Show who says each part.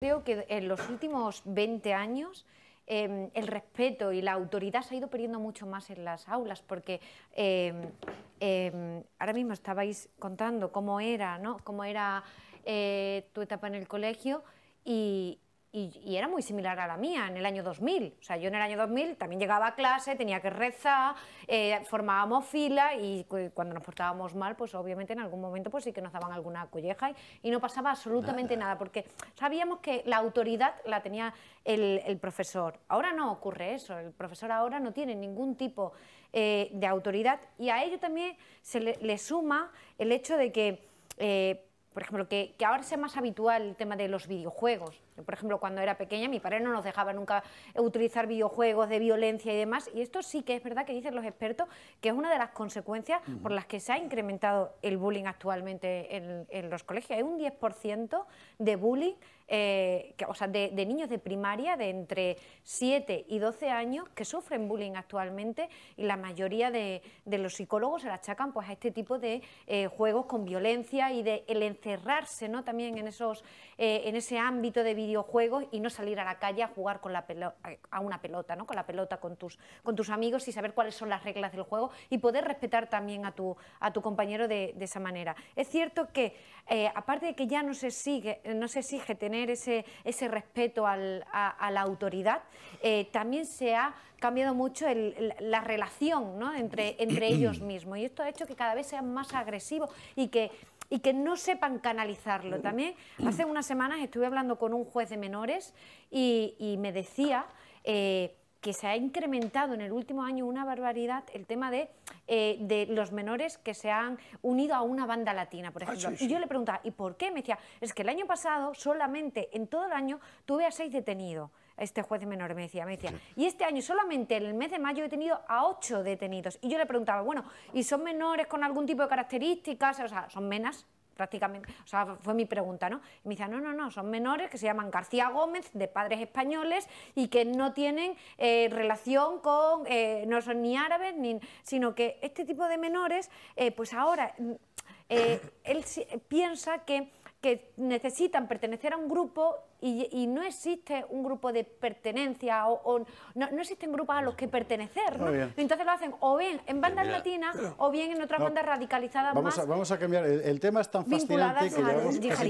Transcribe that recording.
Speaker 1: Creo que en los últimos 20 años em, el respeto y la autoridad se ha ido perdiendo mucho más en las aulas, porque em, em, ahora mismo estabais contando cómo era, ¿no? cómo era eh, tu etapa en el colegio y, y, era muy similar a la mía en el año 2000. O sea, yo en el año 2000 también llegaba a clase, tenía que rezar, eh, formábamos fila y cuando nos portábamos mal, pues obviamente en algún momento pues sí que nos daban alguna colleja y, no pasaba absolutamente nada. porque sabíamos que la autoridad la tenía el, profesor. Ahora no ocurre eso, el profesor ahora no tiene ningún tipo eh, de autoridad y a ello también se le, suma el hecho de que... Eh, por ejemplo, que, ahora sea más habitual el tema de los videojuegos por ejemplo, cuando era pequeña, mi padre no nos dejaba nunca utilizar videojuegos de violencia y demás, y esto sí que es verdad que dicen los expertos que es una de las consecuencias por las que se ha incrementado el bullying actualmente en, los colegios. Hay un 10% de bullying eh, o sea, de, niños de primaria de entre 7 y 12 años que sufren bullying actualmente y la mayoría de, los psicólogos se la achacan pues, a este tipo de eh, juegos con violencia y de el encerrarse ¿no? también en, esos, eh, en ese ámbito de videojuegos y no salir a la calle a jugar con la pelota, a una pelota, ¿no? con la pelota con tus, con tus amigos y saber cuáles son las reglas del juego y poder respetar también a tu, a tu compañero de, esa manera. Es cierto que, eh, aparte de que ya no se, sigue, eh, no se exige tener ese, ese respeto a, la autoridad, eh, también se ha cambiado mucho la relación entre, entre ellos mismos y esto ha hecho que cada vez sean más agresivos y que y que no sepan canalizarlo. También hace unas semanas estuve hablando con un juez de menores y, me decía... Eh, que se ha incrementado en el último año una barbaridad el tema de, eh, los menores que se han unido a una banda latina, por ah, ejemplo. Y yo le preguntaba, ¿y por qué? Me decía, es que el año pasado solamente en todo el año tuve a seis detenidos este juez de menores, me decía, me decía, y este año solamente en el mes de mayo he tenido a ocho detenidos. Y yo le preguntaba, bueno, ¿y son menores con algún tipo de características? O sea, ¿son menas? prácticamente, o sea, fue mi pregunta, ¿no? Y me decía, no, no, no, son menores que se llaman García Gómez, de padres españoles, y que no tienen eh, relación con, eh, no son ni árabes, ni, sino que este tipo de menores, eh, pues ahora, mm, él piensa que que necesitan pertenecer a un grupo y, no existe un grupo de pertenencia o, no, existen grupos a los que pertenecer. ¿no? Entonces lo hacen o bien en bandas latinas o bien en otras bandas radicalizadas vamos A, vamos a cambiar, el, tema es tan fascinante que